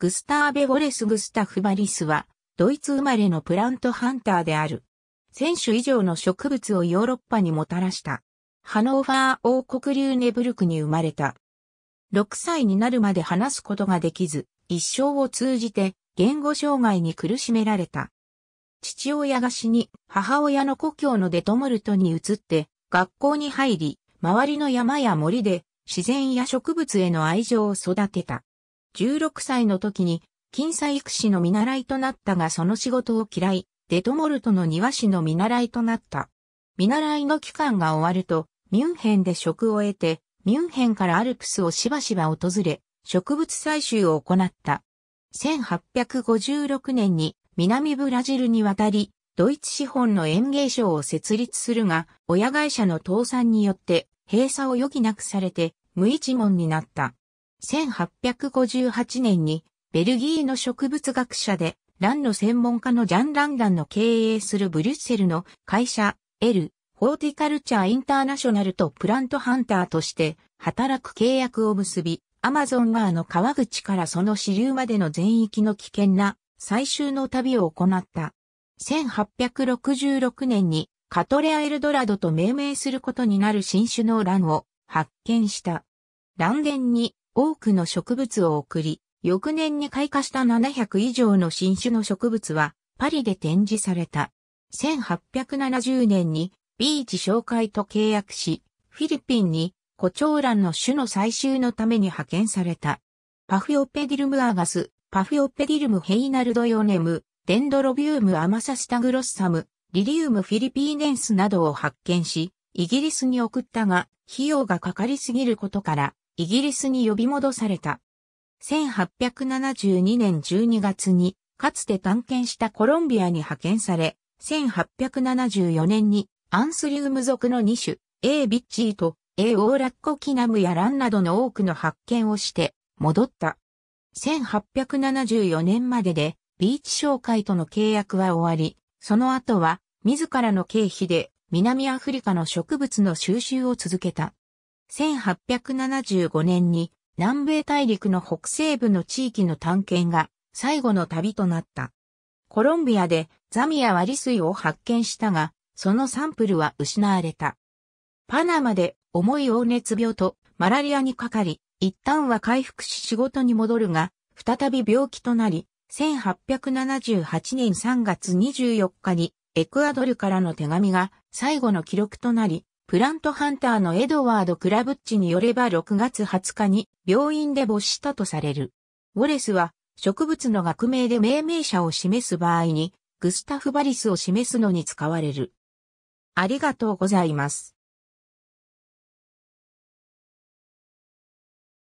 グスターベ・ウォレス・グスタフ・バリスは、ドイツ生まれのプラントハンターである。1000種以上の植物をヨーロッパにもたらした。ハノーファー王国流ネブルクに生まれた。6歳になるまで話すことができず、一生を通じて言語障害に苦しめられた。父親が死に、母親の故郷のデトモルトに移って、学校に入り、周りの山や森で自然や植物への愛情を育てた。16歳の時に、金細育士の見習いとなったがその仕事を嫌い、デトモルトの庭師の見習いとなった。見習いの期間が終わると、ミュンヘンで職を得て、ミュンヘンからアルプスをしばしば訪れ、植物採集を行った。1856年に南ブラジルに渡り、ドイツ資本の園芸賞を設立するが、親会社の倒産によって閉鎖を余儀なくされて無一文になった。1858年にベルギーの植物学者で、ランの専門家のジャン・ランランの経営するブリュッセルの会社、エル・ホーティカルチャー・インターナショナルとプラントハンターとして働く契約を結び、アマゾン川の川口からその支流までの全域の危険な最終の旅を行った。1866年にカトレア・エルドラドと命名することになる新種のランを発見した。ランデンに多くの植物を送り、翌年に開花した700以上の新種の植物はパリで展示された。1870年にビーチ紹介と契約し、フィリピンにコチョウランの種の採集のために派遣された。パフィオペディルムアガス、パフィオペディルムヘイナルドヨネム、デンドロビウムアマサスタグロッサム、リリウムフィリピーネンスなどを発見し、イギリスに送ったが、費用がかかりすぎることから、イギリスに呼び戻された。1872年12月に、かつて探検したコロンビアに派遣され、1874年にアンスリウム属の2種、A ビッチーと A オーラッコキナムやランなどの多くの発見をして戻った。1874年まででビーチ商会との契約は終わり、その後は自らの経費で南アフリカの植物の収集を続けた。1875年に南米大陸の北西部の地域の探検が最後の旅となった。コロンビアでザミアワリ水を発見したが、そのサンプルは失われた。パナマで重い黄熱病とマラリアにかかり、一旦は回復し仕事に戻るが、再び病気となり、1878年3月24日にエクアドルからの手紙が最後の記録となり、プラントハンターのエドワード・クラブッチによれば6月20日に病院で没したとされる。ウォレスは植物の学名で命名者を示す場合にグスタフ・バリスを示すのに使われる。ありがとうございます。